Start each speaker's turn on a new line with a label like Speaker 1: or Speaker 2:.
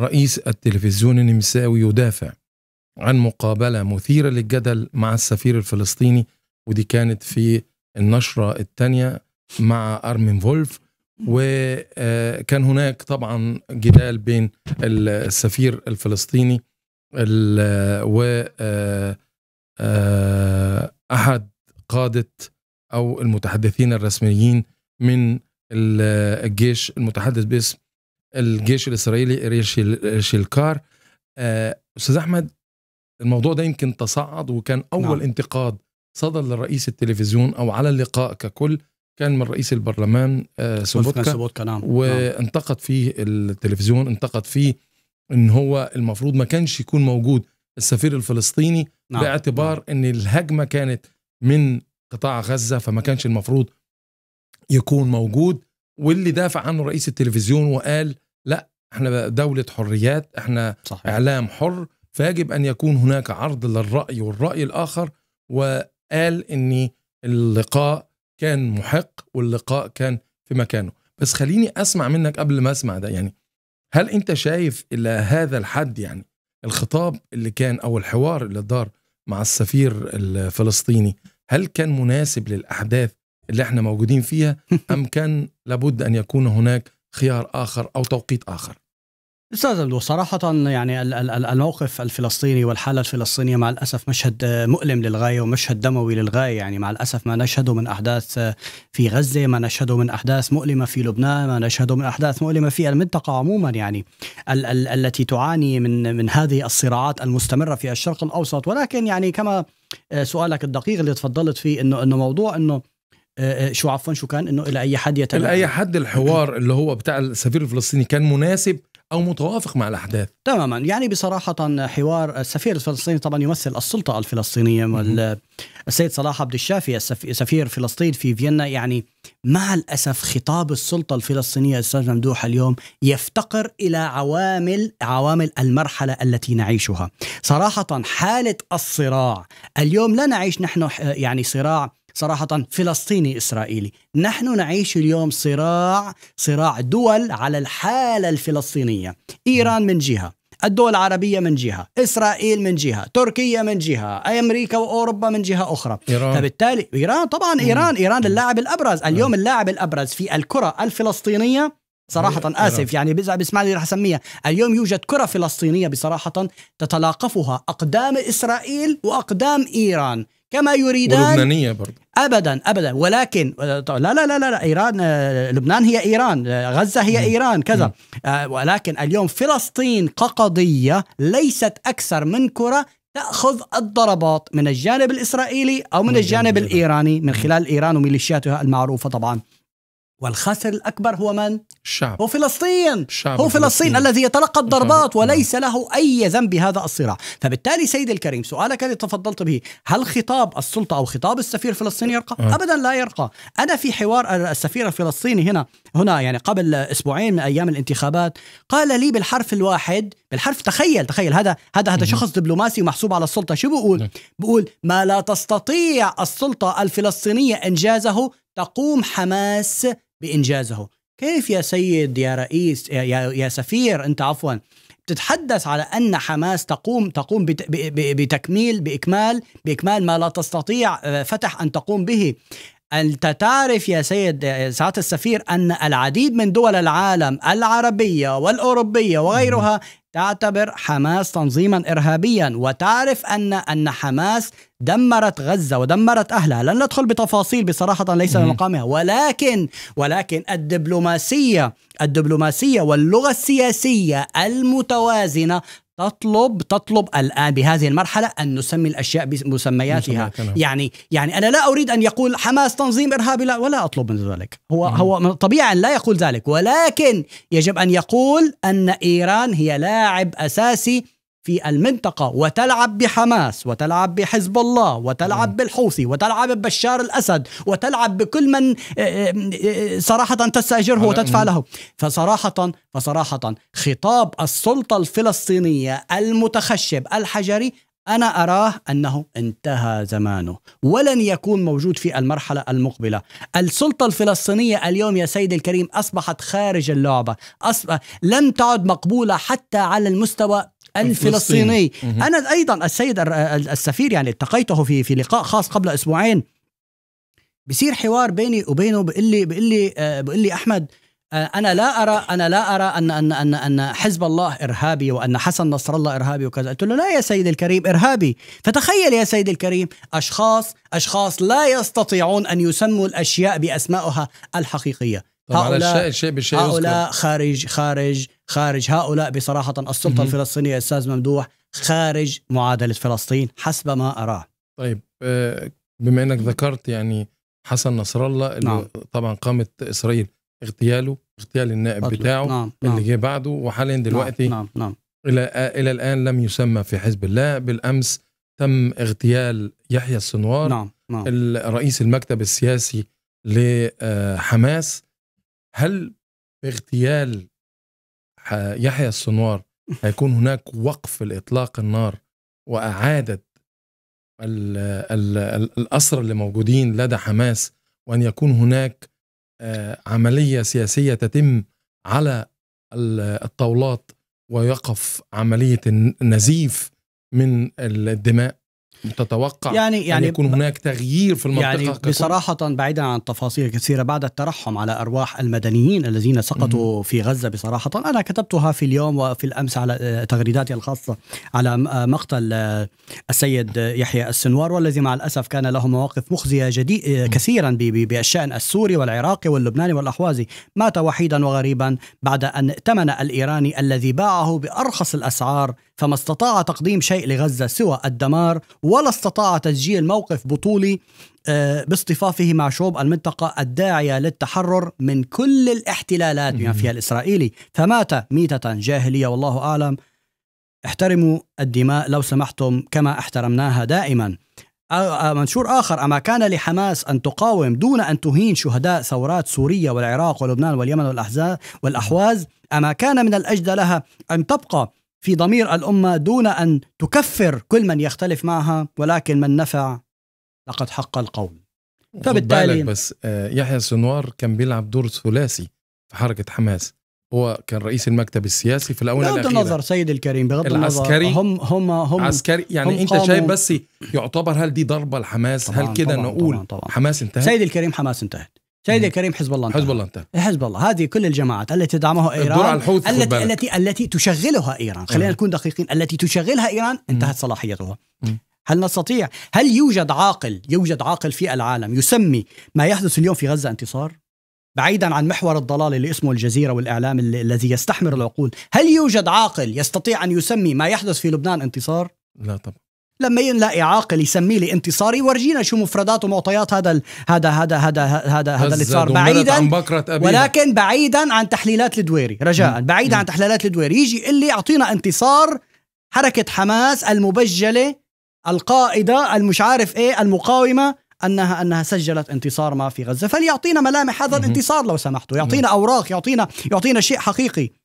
Speaker 1: رئيس التلفزيون النمساوي يدافع عن مقابلة مثيرة للجدل مع السفير الفلسطيني ودي كانت في النشرة الثانية مع أرمين فولف وكان آه، هناك طبعا جدال بين السفير الفلسطيني و آه، آه، أحد قادة أو المتحدثين الرسميين من الجيش المتحدث باسم الجيش الاسرائيلي ريش الكار آه، استاذ احمد الموضوع ده يمكن تصاعد وكان اول نعم. انتقاد صدر للرئيس التلفزيون او على اللقاء ككل كان من رئيس البرلمان آه، سوبوتكا سوبوتكا نعم وانتقد فيه التلفزيون انتقد فيه ان هو المفروض ما كانش يكون موجود السفير الفلسطيني نعم. باعتبار نعم. ان الهجمه كانت من قطاع غزه فما كانش المفروض يكون موجود واللي دافع عنه رئيس التلفزيون وقال لا احنا دولة حريات احنا صحيح. اعلام حر فيجب ان يكون هناك عرض للرأي والرأي الاخر وقال ان اللقاء كان محق واللقاء كان في مكانه بس خليني اسمع منك قبل ما اسمع ده يعني هل انت شايف الى هذا الحد يعني الخطاب اللي كان او الحوار اللي دار مع السفير الفلسطيني هل كان مناسب للاحداث اللي احنا موجودين فيها أم كان لابد أن يكون هناك خيار آخر أو توقيت آخر
Speaker 2: استاذ عبدو صراحة يعني الموقف الفلسطيني والحالة الفلسطينية مع الأسف مشهد مؤلم للغاية ومشهد دموي للغاية يعني مع الأسف ما نشهده من أحداث في غزة ما نشهده من أحداث مؤلمة في لبنان ما نشهده من أحداث مؤلمة في المنطقة عموما يعني ال- ال- التي تعاني من من هذه الصراعات المستمرة في الشرق الأوسط ولكن يعني كما سؤالك الدقيق اللي تفضلت فيه إنه إنه موضوع إنه آه، آه، شو عفوا شو كان انه الى
Speaker 1: اي حد يتبع الى اي حد الحوار اللي هو بتاع السفير الفلسطيني كان مناسب او متوافق مع الاحداث تماما يعني بصراحه حوار السفير الفلسطيني طبعا يمثل السلطه الفلسطينيه
Speaker 2: والسيد صلاح عبد الشافي سفير فلسطين في فيينا يعني مع الاسف خطاب السلطه الفلسطينيه استاذ ممدوح اليوم يفتقر الى عوامل عوامل المرحله التي نعيشها صراحه حاله الصراع اليوم لا نعيش نحن آه، يعني صراع صراحة فلسطيني إسرائيلي نحن نعيش اليوم صراع صراع دول على الحالة الفلسطينية إيران من جهة الدول العربية من جهة إسرائيل من جهة تركيا من جهة أمريكا وأوروبا من جهة أخرى إيران. فبالتالي إيران طبعا إيران إيران اللاعب الأبرز اليوم نعم. اللاعب الأبرز في الكرة الفلسطينية صراحة آسف يعني بيسمع لي رح أسميها اليوم يوجد كرة فلسطينية بصراحة تتلاقفها أقدام إسرائيل وأقدام إيران كما يريدان ولبنانية برضو ابدا ابدا ولكن لا لا لا لا, ايران آه، لبنان هي ايران آه، غزه هي م. ايران كذا م. آه، ولكن اليوم فلسطين كقضيه ليست اكثر من كره تاخذ الضربات من الجانب الاسرائيلي او من الجانب الايراني من خلال ايران وميليشياتها المعروفه طبعا والخاسر الأكبر هو من؟ الشعب هو فلسطين الشعب هو فلسطين الذي يتلقى الضربات وليس له أي ذنب بهذا الصراع فبالتالي سيد الكريم سؤالك الذي تفضلت به هل خطاب السلطة أو خطاب السفير الفلسطيني يرقى؟ أه. أبدا لا يرقى أنا في حوار السفير الفلسطيني هنا هنا يعني قبل أسبوعين من أيام الانتخابات قال لي بالحرف الواحد بالحرف تخيل تخيل هذا هذا هذا شخص دبلوماسي محسوب على السلطة شو بقول؟ نعم. بقول ما لا تستطيع السلطة الفلسطينية إنجازه تقوم حماس بانجازه كيف يا سيد يا رئيس يا, يا سفير انت عفوا تتحدث على ان حماس تقوم تقوم بتكميل باكمال باكمال ما لا تستطيع آه، فتح ان تقوم به أنت تعرف يا سيد سعادة السفير أن العديد من دول العالم العربية والأوروبية وغيرها تعتبر حماس تنظيما إرهابيا وتعرف أن أن حماس دمرت غزة ودمرت أهلها لن ندخل بتفاصيل بصراحة ليس لمقامها ولكن ولكن الدبلوماسية الدبلوماسية واللغة السياسية المتوازنة تطلب تطلب الآن بهذه المرحلة أن نسمي الأشياء بمسمياتها يعني يعني أنا لا أريد أن يقول حماس تنظيم إرهابي لا ولا أطلب من ذلك هو مم. هو طبيعي لا يقول ذلك ولكن يجب أن يقول أن إيران هي لاعب أساسي في المنطقة وتلعب بحماس وتلعب بحزب الله وتلعب بالحوثي وتلعب ببشار الأسد وتلعب بكل من آه، آه، آه، صراحة تستأجره وتدفع له فصراحة فصراحة خطاب السلطة الفلسطينية المتخشب الحجري أنا أراه أنه انتهى زمانه ولن يكون موجود في المرحلة المقبلة السلطة الفلسطينية اليوم يا سيد الكريم أصبحت خارج اللعبة أصبح لم تعد مقبولة حتى على المستوى الفلسطيني انا ايضا السيد السفير يعني التقيته في في لقاء خاص قبل اسبوعين بصير حوار بيني وبينه بقول لي بقول لي آه، بقول لي احمد آه، انا لا ارى انا لا ارى ان ان ان ان حزب الله ارهابي وان حسن نصر الله ارهابي وكذا قلت له لا يا سيدي الكريم ارهابي فتخيل يا سيدي الكريم اشخاص اشخاص لا يستطيعون ان يسموا الاشياء باسمائها الحقيقيه هؤلاء الشيء هؤلاء خارج خارج خارج هؤلاء بصراحة
Speaker 1: السلطة الفلسطينية أستاذ ممدوح خارج معادلة فلسطين حسب ما أراه طيب آه، بما أنك ذكرت يعني حسن نصر الله اللي نعم. طبعا قامت إسرائيل اغتياله اغتيال النائب أطلع. بتاعه نعم. نعم. اللي جه بعده وحاليا نعم، دلوقتي نعم. نعم. إلى إلى الآن لم يسمى في حزب الله بالأمس تم اغتيال يحيى السنوار نعم. نعم. رئيس المكتب السياسي لحماس آه، هل باغتيال يحيى السنوار هيكون هناك وقف لإطلاق النار وإعادة ال الأسرى اللي موجودين لدى حماس وأن يكون هناك آه، عملية سياسية تتم على الطاولات ويقف عملية النزيف من الدماء تتوقع يعني يعني أن يكون هناك تغيير في المنطقة يعني بصراحة بعيدا عن التفاصيل الكثيرة بعد الترحم
Speaker 2: على أرواح المدنيين الذين سقطوا مم. في غزة بصراحة أنا كتبتها في اليوم وفي الأمس على آه، تغريداتي الخاصة على آه، مقتل آه، السيد يحيى السنوار والذي مع الأسف كان له مواقف مخزية جدي كثيرا بالشأن السوري والعراقي واللبناني والأحوازي مات وحيدا وغريبا بعد أن ائتمن الإيراني الذي باعه بأرخص الأسعار فما استطاع تقديم شيء لغزة سوى الدمار ولا استطاع تسجيل موقف بطولي آه، باصطفافه مع شعوب المنطقة الداعية للتحرر من كل الاحتلالات بما فيها الإسرائيلي فمات ميتة جاهلية والله أعلم احترموا الدماء لو سمحتم كما احترمناها دائما آه، آه، منشور آخر أما كان لحماس أن تقاوم دون أن تهين شهداء ثورات سوريا والعراق ولبنان واليمن والأحزاب والأحواز أما كان من الأجدى لها أن تبقى في ضمير الامه دون ان تكفر كل من يختلف معها ولكن من نفع
Speaker 1: لقد حق القول فبالتالي بس آه، يحيى السنوار كان بيلعب دور ثلاثي في حركه حماس هو كان رئيس المكتب السياسي في الأول بغض النظر
Speaker 2: سيد الكريم بغض العسكري النظر هم
Speaker 1: هم هم عسكري يعني هم انت شايف بس يعتبر هل
Speaker 2: دي ضربه لحماس هل كده نقول طبعاً
Speaker 1: طبعاً. حماس انتهت سيد
Speaker 2: الكريم حماس انتهت سيدي كريم حزب الله انتهى. حزب الله انتهى حزب الله هذه كل الجماعات التي تدعمها ايران التي, التي التي تشغلها ايران خلينا نكون دقيقين التي تشغلها ايران انتهت صلاحيتها هل نستطيع هل يوجد عاقل يوجد عاقل في العالم يسمي ما يحدث اليوم في غزه انتصار بعيدا عن محور الضلال اللي اسمه الجزيره والاعلام الذي يستحمر العقول هل يوجد عاقل يستطيع ان يسمي ما يحدث في لبنان انتصار لا طبعا لما ينلاقي عاقل يسميه لي انتصاري يورجينا شو مفردات ومعطيات هذا هذا هذا هذا هذا هذا اللي صار بعيدا عن
Speaker 1: بكرة ولكن
Speaker 2: بعيدا عن تحليلات الدويري رجاء بعيدا عن تحليلات الدويري يجي يقول لي اعطينا انتصار حركه حماس المبجله القائده المش عارف ايه المقاومه انها انها سجلت انتصار ما في غزه فليعطينا ملامح هذا الانتصار لو سمحتوا يعطينا اوراق يعطينا يعطينا شيء حقيقي